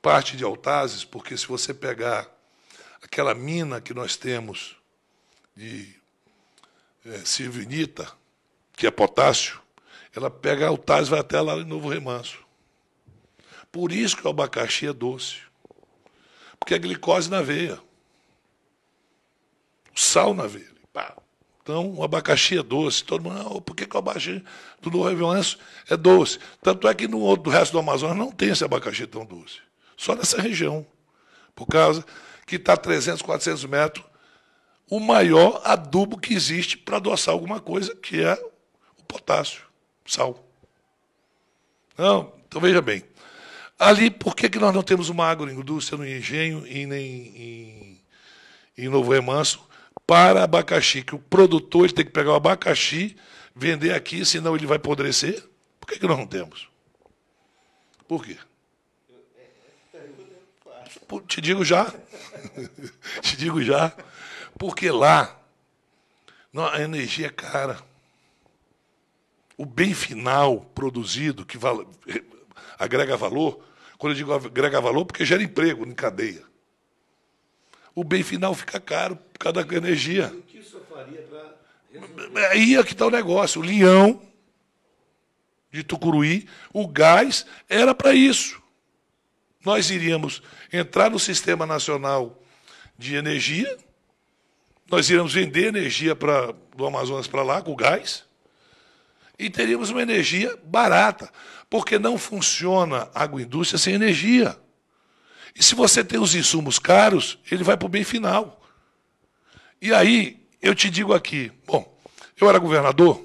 parte de Altazes, porque se você pegar aquela mina que nós temos de é, silvinita, que é potássio, ela pega Altazes vai até lá em Novo Remanso. Por isso que o abacaxi é doce, porque a é glicose na veia sal na veia. Pá. Então, o abacaxi é doce. Todo mundo, ah, por que, que o abacaxi do Novo Revelanço é doce? Tanto é que no outro resto do Amazonas não tem esse abacaxi tão doce. Só nessa região. Por causa que está a 300, 400 metros, o maior adubo que existe para adoçar alguma coisa, que é o potássio, sal. Não, então veja bem. Ali, por que, que nós não temos uma agroindústria no engenho e nem em, em Novo Remanso? para abacaxi, que o produtor tem que pegar o abacaxi, vender aqui, senão ele vai apodrecer? Por que, que nós não temos? Por quê? Te digo já. <laughs> Te digo já. Porque lá a energia é cara. O bem final produzido, que vale, agrega valor, quando eu digo agrega valor, porque gera emprego em cadeia. O bem final fica caro por causa da energia. E o que isso faria para. É, aí é que está o negócio. O leão de Tucuruí, o gás era para isso. Nós iríamos entrar no Sistema Nacional de Energia, nós iríamos vender energia para do Amazonas para lá, com gás, e teríamos uma energia barata, porque não funciona a agroindústria sem energia. E se você tem os insumos caros, ele vai para o bem final. E aí, eu te digo aqui, bom, eu era governador,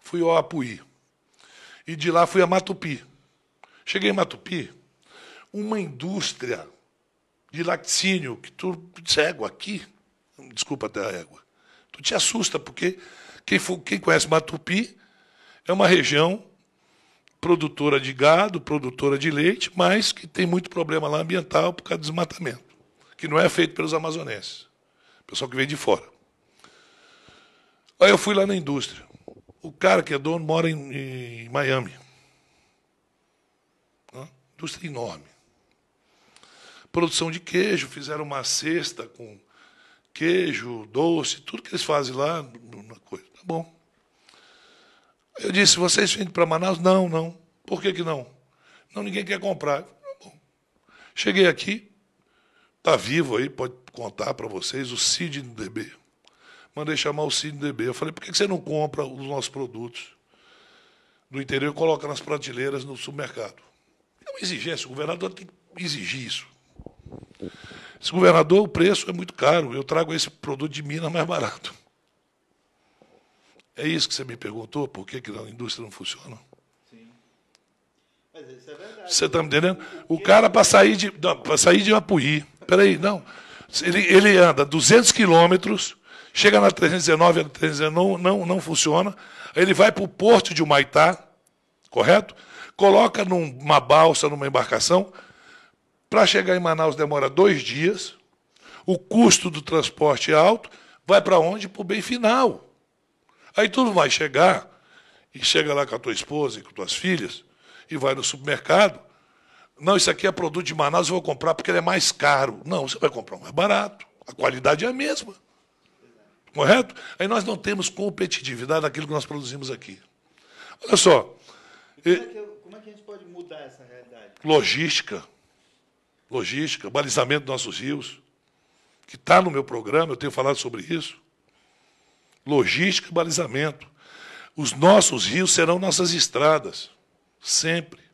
fui ao Apuí. E de lá fui a Matupi. Cheguei em Matupi, uma indústria de laticínio, que tu diz égua aqui, desculpa até a égua, tu te assusta, porque quem, for, quem conhece Matupi é uma região produtora de gado, produtora de leite, mas que tem muito problema lá ambiental por causa do desmatamento, que não é feito pelos amazonenses pessoal que vem de fora. Aí eu fui lá na indústria. O cara que é dono mora em, em Miami. Indústria enorme. Produção de queijo, fizeram uma cesta com queijo, doce, tudo que eles fazem lá, uma coisa. Tá bom. Eu disse, vocês vêm para Manaus? Não, não. Por que, que não? Não, ninguém quer comprar. Tá bom. Cheguei aqui, Está vivo aí, pode contar para vocês, o Cid DB. Mandei chamar o Cid DB. Eu falei, por que você não compra os nossos produtos do interior e coloca nas prateleiras no supermercado? É uma exigência, o governador tem que exigir isso. Esse governador, o preço é muito caro, eu trago esse produto de Minas mais barato. É isso que você me perguntou, por que, que a indústria não funciona? Mas isso é verdade. Você está me entendendo? O cara, para sair de, para sair de Apuí, peraí, não. Ele, ele anda 200 quilômetros, chega na 319, a 319 não, não, não funciona, aí ele vai para o porto de Humaitá, correto? Coloca numa balsa, numa embarcação, para chegar em Manaus demora dois dias, o custo do transporte é alto, vai para onde? Para o bem final. Aí tu vai chegar, e chega lá com a tua esposa e com tuas filhas, e vai no supermercado, não, isso aqui é produto de Manaus, eu vou comprar porque ele é mais caro. Não, você vai comprar um mais barato. A qualidade é a mesma. Correto? Aí nós não temos competitividade naquilo que nós produzimos aqui. Olha só. Como é, que, como é que a gente pode mudar essa realidade? Logística. Logística, balizamento dos nossos rios, que está no meu programa, eu tenho falado sobre isso. Logística e balizamento. Os nossos rios serão nossas estradas, sempre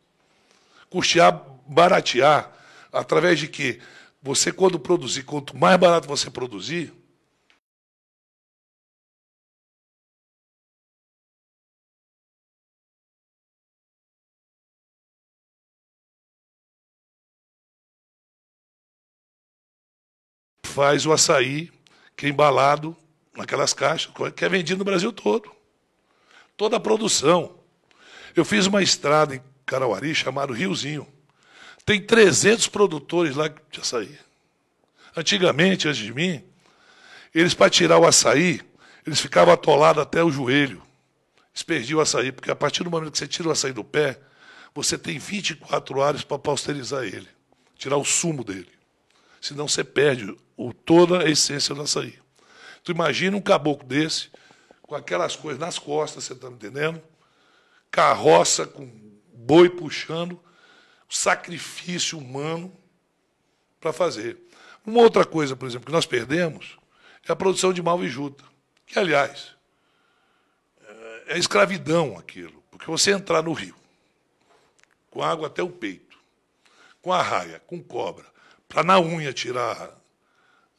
custear, baratear, através de que você, quando produzir, quanto mais barato você produzir, faz o açaí que é embalado naquelas caixas, que é vendido no Brasil todo. Toda a produção. Eu fiz uma estrada Carauari chamado Riozinho. Tem 300 produtores lá de açaí. Antigamente, antes de mim, eles, para tirar o açaí, eles ficavam atolados até o joelho. Eles perdiam o açaí, porque a partir do momento que você tira o açaí do pé, você tem 24 horas para pasteurizar ele, tirar o sumo dele. Senão você perde o, toda a essência do açaí. Tu imagina um caboclo desse, com aquelas coisas nas costas, você está me entendendo? Carroça com boi puxando, sacrifício humano para fazer. Uma outra coisa, por exemplo, que nós perdemos é a produção de malva e juta, que, aliás, é, é escravidão aquilo, porque você entrar no rio com água até o peito, com arraia, com cobra, para na unha tirar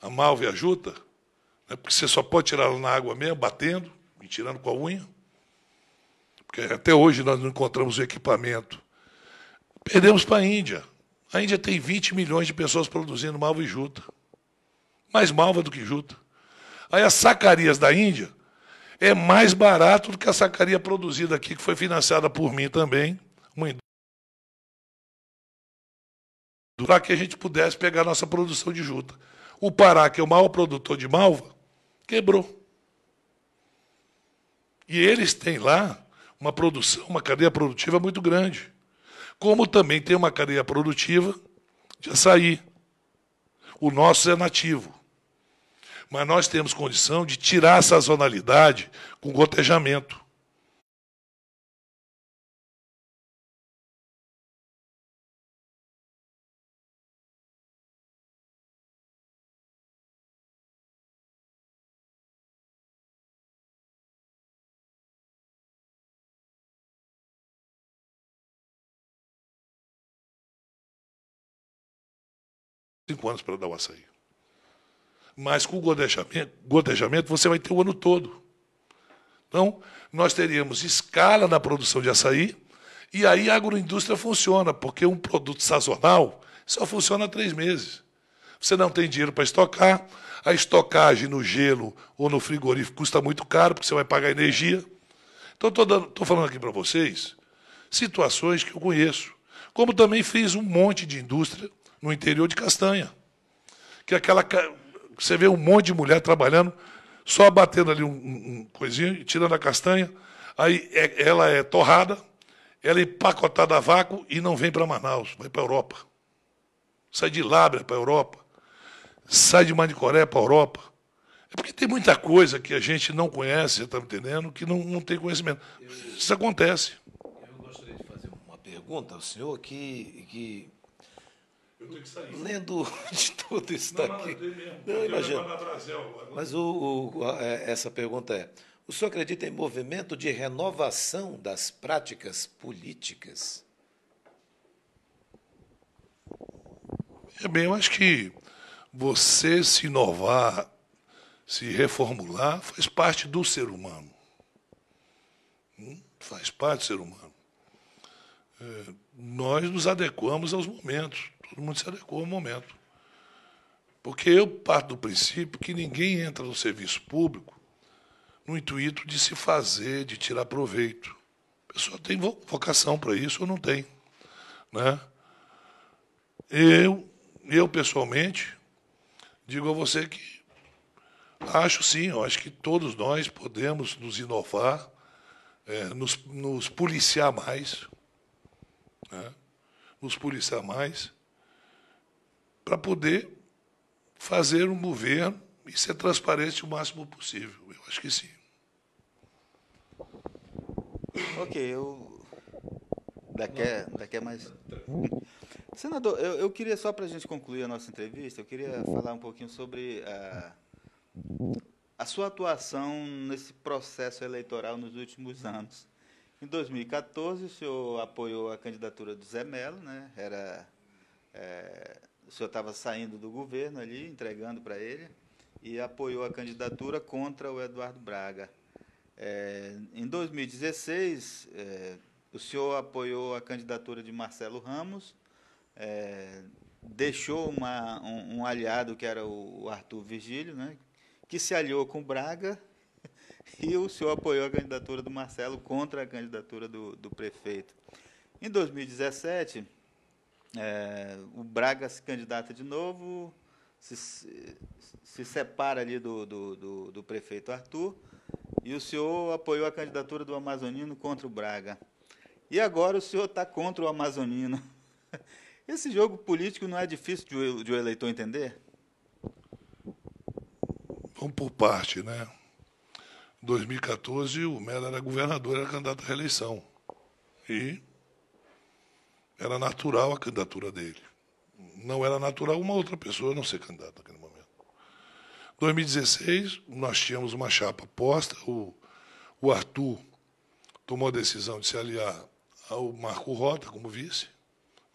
a malva e a juta, né, porque você só pode tirar la na água mesmo, batendo e tirando com a unha, até hoje nós não encontramos o equipamento. Perdemos para a Índia. A Índia tem 20 milhões de pessoas produzindo malva e juta. Mais malva do que juta. Aí as sacarias da Índia é mais barato do que a sacaria produzida aqui, que foi financiada por mim também, uma indústria, para que a gente pudesse pegar a nossa produção de juta. O Pará, que é o maior produtor de malva, quebrou. E eles têm lá uma produção, uma cadeia produtiva muito grande. Como também tem uma cadeia produtiva de açaí. O nosso é nativo. Mas nós temos condição de tirar a sazonalidade com gotejamento. cinco anos para dar o açaí. Mas com o gotejamento, gotejamento você vai ter o ano todo. Então, nós teríamos escala na produção de açaí, e aí a agroindústria funciona, porque um produto sazonal só funciona três meses. Você não tem dinheiro para estocar, a estocagem no gelo ou no frigorífico custa muito caro, porque você vai pagar energia. Então, estou falando aqui para vocês situações que eu conheço. Como também fiz um monte de indústria no interior de Castanha. Que é aquela. Você vê um monte de mulher trabalhando, só batendo ali um, um coisinho e tirando a castanha. Aí é, ela é torrada, ela é empacotada a vácuo e não vem para Manaus, vai para a Europa. Sai de Lábrea para a Europa. Sai de Manicoré para a Europa. É porque tem muita coisa que a gente não conhece, você está me entendendo, que não, não tem conhecimento. Isso acontece. Eu gostaria de fazer uma pergunta ao senhor que, que tenho que sair. Lendo <laughs> de tudo isso não, daqui. Não, não imagina. Mas o, o a, é, essa pergunta é: o senhor acredita em movimento de renovação das práticas políticas? É bem, eu acho que você se inovar, se reformular, faz parte do ser humano. Hum? Faz parte do ser humano. É, nós nos adequamos aos momentos. Todo mundo se adequou ao momento. Porque eu parto do princípio que ninguém entra no serviço público no intuito de se fazer, de tirar proveito. A pessoa tem vocação para isso ou não tem. Né? Eu, eu, pessoalmente, digo a você que acho sim, eu acho que todos nós podemos nos inovar, é, nos, nos policiar mais. Né? Nos policiar mais para poder fazer um governo e ser transparente o máximo possível. Eu acho que sim. Ok, eu. Daqui a, daqui é mais. Senador, eu, eu queria, só para a gente concluir a nossa entrevista, eu queria falar um pouquinho sobre a, eh, a sua atuação nesse processo eleitoral nos últimos anos. Em 2014, o senhor apoiou a candidatura do Zé Melo, né? era é, senhor estava saindo do governo ali, entregando para ele, e apoiou a candidatura contra o Eduardo Braga. É, em 2016, é, o senhor apoiou a candidatura de Marcelo Ramos, é, deixou uma, um, um, aliado que era o Arthur Virgílio, né, que se aliou com Braga, <laughs> e o senhor apoiou a candidatura do Marcelo contra a candidatura do, do prefeito. Em 2017, é, o Braga se candidata de novo, se, se separa ali do, do, do, do, prefeito Arthur, e o senhor apoiou a candidatura do Amazonino contra o Braga. E agora o senhor está contra o Amazonino. <laughs> Esse jogo político não é difícil de de o eleitor entender? Vamos por parte, né? 2014, o Melo era governador, era candidato à reeleição. E era natural a candidatura dele. Não era natural uma outra pessoa não ser candidata naquele momento. 2016, nós tínhamos uma chapa posta, o, o Arthur tomou a decisão de se aliar ao Marco Rota como vice.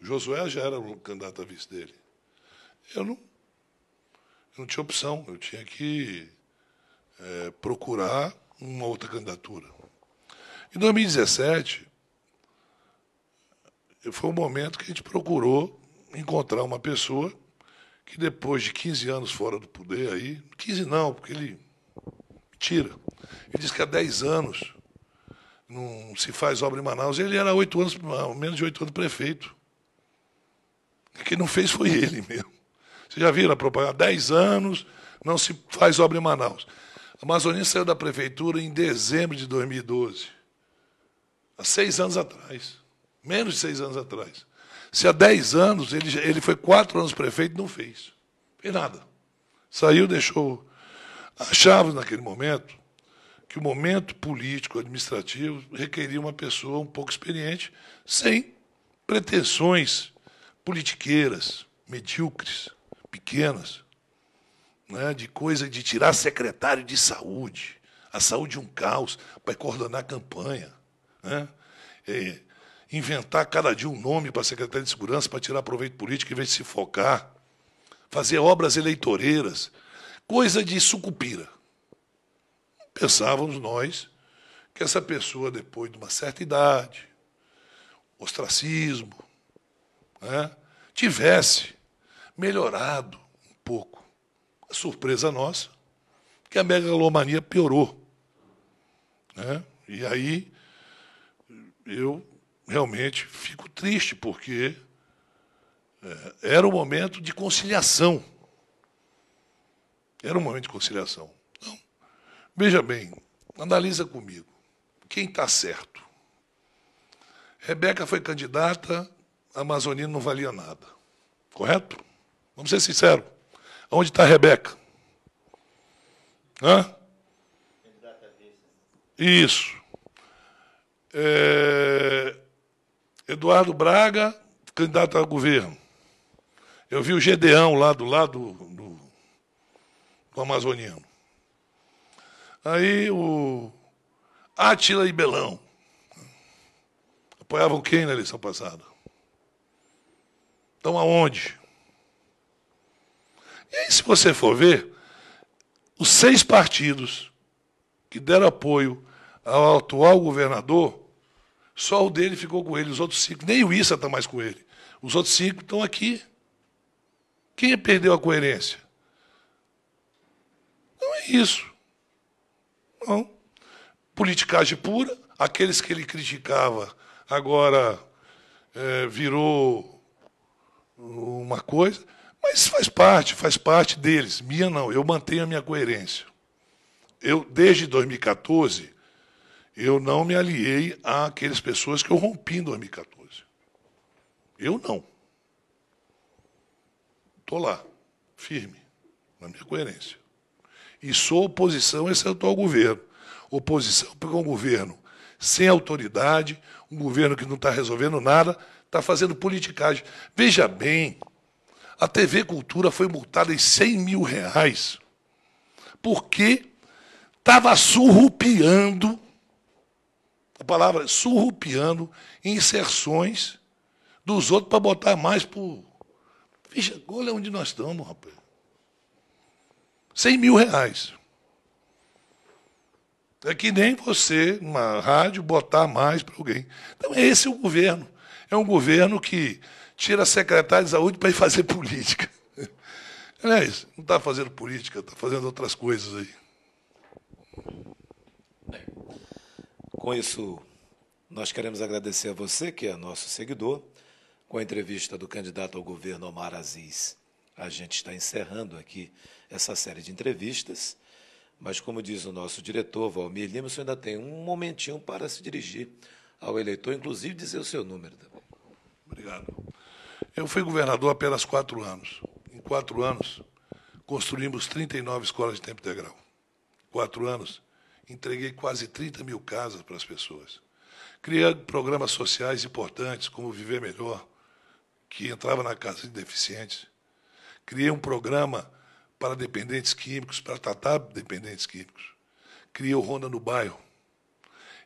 O Josué já era o candidato a vice dele. Eu não, eu não tinha opção, eu tinha que é, procurar uma outra candidatura. Em 2017, foi um momento que a gente procurou encontrar uma pessoa que depois de 15 anos fora do poder aí, 15 não, porque ele tira. Ele diz que há 10 anos não se faz obra em Manaus, ele era 8 anos, menos de 8 anos prefeito. Quem não fez foi ele mesmo. Vocês já viram a propaganda? Há 10 anos não se faz obra em Manaus. A Amazônia saiu da prefeitura em dezembro de 2012, há seis anos atrás. Menos de seis anos atrás. Se há dez anos, ele, ele foi quatro anos prefeito não fez. Fez nada. Saiu, deixou. Achava naquele momento que o momento político, administrativo, requeria uma pessoa um pouco experiente, sem pretensões politiqueiras, medíocres, pequenas, né, de coisa de tirar secretário de saúde, a saúde é um caos, para coordenar a campanha. Né? É, inventar cada dia um nome para a Secretaria de Segurança para tirar proveito político em vez de se focar, fazer obras eleitoreiras, coisa de sucupira. Pensávamos nós que essa pessoa, depois de uma certa idade, ostracismo, né, tivesse melhorado um pouco. A surpresa nossa, que a megalomania piorou. Né? E aí eu realmente fico triste, porque é, era o momento de conciliação. Era um momento de conciliação. Então, veja bem, analisa comigo. Quem está certo? Rebeca foi candidata, a Amazonina não valia nada. Correto? Vamos ser sinceros. Onde está a Rebeca? Hã? Isso. É... Eduardo Braga, candidato a governo. Eu vi o Gedeão lá do lado do, do Amazoniano. Aí o Átila e Belão. Apoiavam quem na eleição passada? Então aonde? E aí, se você for ver, os seis partidos que deram apoio ao atual governador só o dele ficou com ele, os outros cinco. Nem o Issa está mais com ele. Os outros cinco estão aqui. Quem perdeu a coerência? Não é isso. Não. Politicagem pura. Aqueles que ele criticava agora é, virou uma coisa. Mas faz parte, faz parte deles. Minha não. Eu mantenho a minha coerência. Eu, desde 2014, eu não me aliei àquelas pessoas que eu rompi em 2014. Eu não. Estou lá, firme, na minha coerência. E sou oposição, exceto ao governo. Oposição porque é um governo sem autoridade, um governo que não está resolvendo nada, está fazendo politicagem. Veja bem, a TV Cultura foi multada em 100 mil reais porque estava surrupiando a palavra surrupiando inserções dos outros para botar mais por. Vixe, olha é onde nós estamos, rapaz. 100 mil reais. É que nem você, numa rádio, botar mais para alguém. Então, esse é o governo. É um governo que tira secretário de saúde para ir fazer <laughs> política. é isso não está fazendo política, está fazendo outras coisas aí. Com isso, nós queremos agradecer a você, que é nosso seguidor, com a entrevista do candidato ao governo Omar Aziz. A gente está encerrando aqui essa série de entrevistas, mas, como diz o nosso diretor, Valmir Lima, ainda tem um momentinho para se dirigir ao eleitor, inclusive dizer o seu número. Obrigado. Eu fui governador apenas quatro anos. Em quatro anos, construímos 39 escolas de tempo integral. Quatro anos, Entreguei quase 30 mil casas para as pessoas. Criei programas sociais importantes, como Viver Melhor, que entrava na casa de deficientes. Criei um programa para dependentes químicos, para tratar dependentes químicos. Criei o Ronda no Bairro.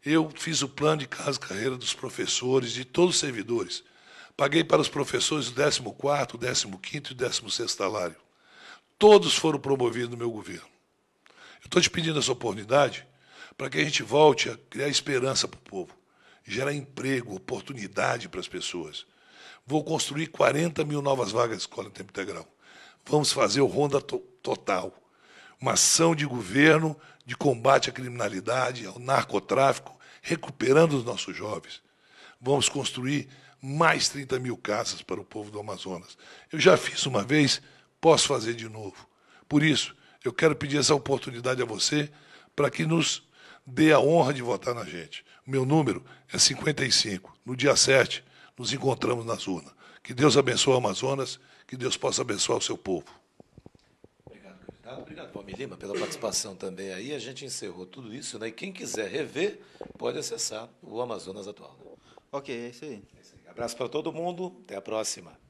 Eu fiz o plano de casa carreira dos professores, de todos os servidores. Paguei para os professores o 14º, 15º e 16 salário. Todos foram promovidos no meu governo. estou te pedindo essa oportunidade para que a gente volte a criar esperança para o povo, gerar emprego, oportunidade para as pessoas. Vou construir 40 mil novas vagas de escola em tempo integral. Vamos fazer o Ronda Total uma ação de governo de combate à criminalidade, ao narcotráfico, recuperando os nossos jovens. Vamos construir mais 30 mil casas para o povo do Amazonas. Eu já fiz uma vez, posso fazer de novo. Por isso, eu quero pedir essa oportunidade a você para que nos dê a honra de votar na gente. O meu número é 55. No dia 7, nos encontramos nas urnas. Que Deus abençoe o Amazonas, que Deus possa abençoar o seu povo. Obrigado, candidato. Obrigado, Palme Lima, pela participação também aí. A gente encerrou tudo isso, né? E quem quiser rever, pode acessar o Amazonas Atual. Né? Ok, é isso aí. É isso aí. Abraço para todo mundo, até a próxima.